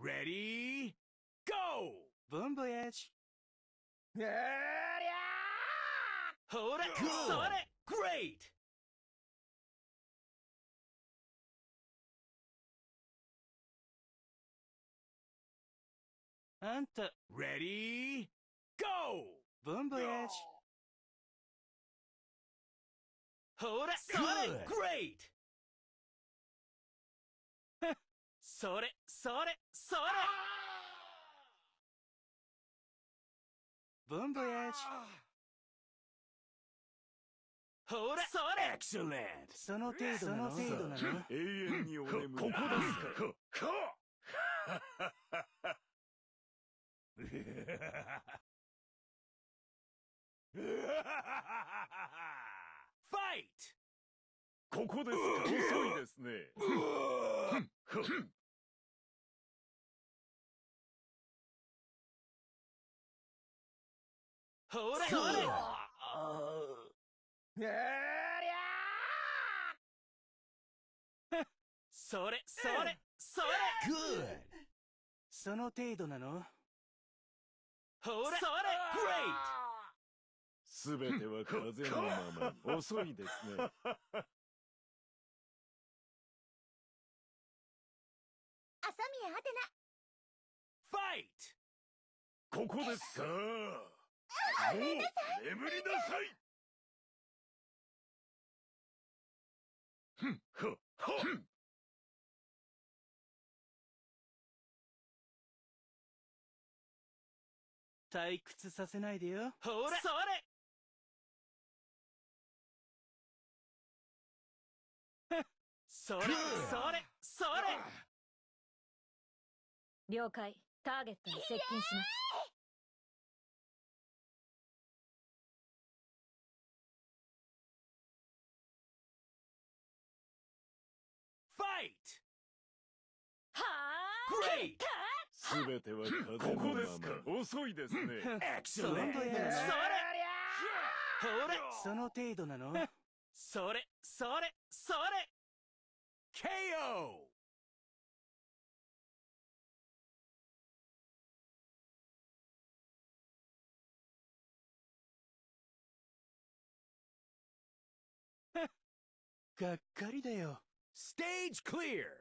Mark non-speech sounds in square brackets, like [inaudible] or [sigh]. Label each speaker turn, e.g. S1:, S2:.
S1: ready, Go! ボンボヤージ。ありゃーほら、触れ Great! Anta. Ready? Go! blast! voyage! it, Good! Great! それそれそれブンブエッジほらそれエクセレントその程度なのその度なの永遠にお眠りここですかファイトここですか遅いですね [laughs] ほほりゃ [laughs] それそれそれグッその程度なのほそれグレイトすべては風のまま遅いですねアテナファイトここですか眠りなさいふんふっふん退屈させないでよほらそれそれそれそれ了解ターゲットに接近します Great! はあ Great! すべては風のままここですか遅いですね Excellent! それほその程度なのそれそれそれ KO! がっかりだよ。Stage clear!